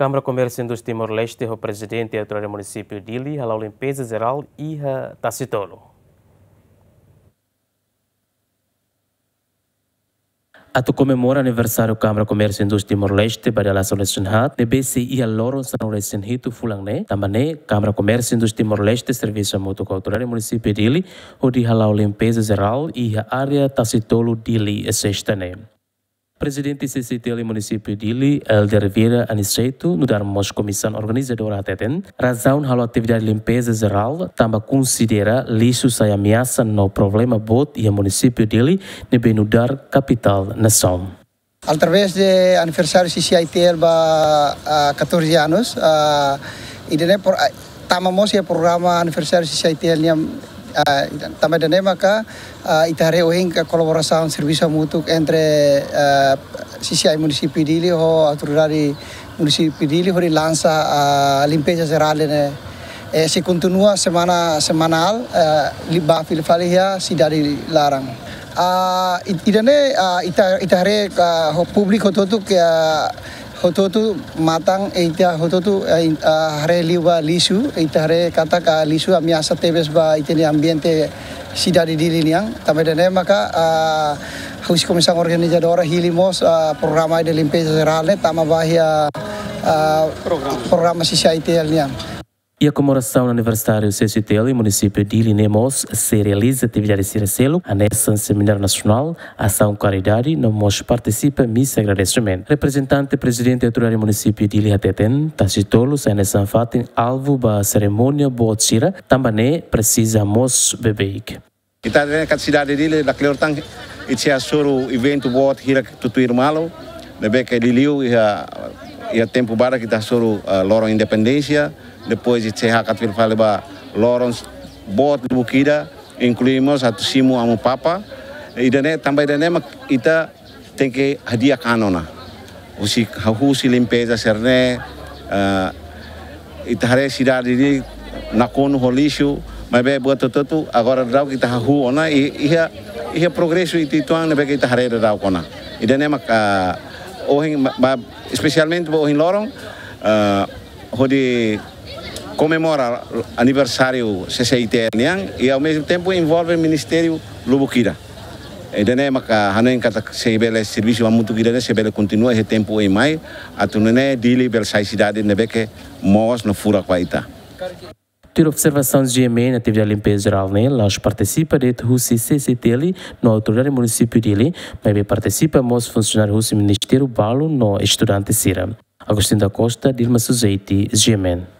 Câmara Comércio e Indústria Timor-Leste, o presidente e autor do município de Ili, a limpeza geral e a tacitolo. Ato comemora aniversário Câmara Comércio e Indústria Timor-Leste para a Solution Hat, NBC e a Loro São Recen Hito Fulangné, também Câmara Comércio e Indústria Timor-Leste Serviço a Moto Cultural do município de Ili, onde a Limpeza Geral e a área Tacitolo de Ili é sexta né. Presidente CCTL município Dili Elder Vieira Aniceto, no darmos comissão organizadora ateten, razão halo atividade limpeza geral, tamba considera lixo sai ameaça no problema bot e município Dili nebe no dar capital nação. Através de aniversário CCITL ba uh, 14 anos, uh, idene e por tamamos tama e programa aniversário CCITL niya Ah, también maka ah, itare ohin ka colaboración servisa mutuk entre CCI ah, munisipi dili ho aturari munisipi dili ho lansa limpeja limpeza ne e eh, si continua semana semanal uh, libá si dari larang uh, idane ah, ita itare uh, ah, publik hototu uh, hototu matang eita hototu uh, e, hare liwa lisu e ita hari kata lisu ami asa tebes ba itene ambiente diri niang tapi dene maka uh, Huis Komisang Organizadora Hilimos uh, programa de limpeza geral tama bahia program programa programa sisa niang E a comemoração no aniversário do CCTL e município de Ilinemos se realiza atividade de Ciracelo, anexa Seminário Nacional, Ação Caridade, no mos participa missa agradecimento. Representante presidente autoridade do município de Ilihateten, Tachitolo, Sainessa Fatin, alvo da cerimônia Boatsira, também é precisa mos bebeik. Kita ada a cidade de dile da Cleortang, itse o evento boat hira tutuir malo, nebe ke é e a ya tempo bara kita suruh uh, eh, lorong independensia depois de Serra Catvil ba lorong bot bukida, incluímos satu simu amu papa, idane e tambah idane mak kita tengke que hadiah kanona. Usi si limpeza serne, uh, itahare sidar ini nakon holishu, mas bem buat tutu agora rau kita hahu ona, rua na progresu e e, e progresso kita tituan rau que tá rede dá Ogen, especialmente Ogen Lorong, ah, onde comemora aniversário CCIT Niang e ao mesmo tempo envolve o Ministério Lubukira. Edene maka hanen kata sebele serviço wa mutu gidane sebele continua esse tempo em maio atunene dili bel sai cidade nebeke mos no fura kwaita. Tyre observacion zgjeme në të vjallin 5 rralni, la është participa dhe të husi se se tjeli në autorari municipi tjeli, me be partësipë mos funksionar husi ministeru balu në e sira. Agustin da Costa, Dilma Suzeti, zgjemen.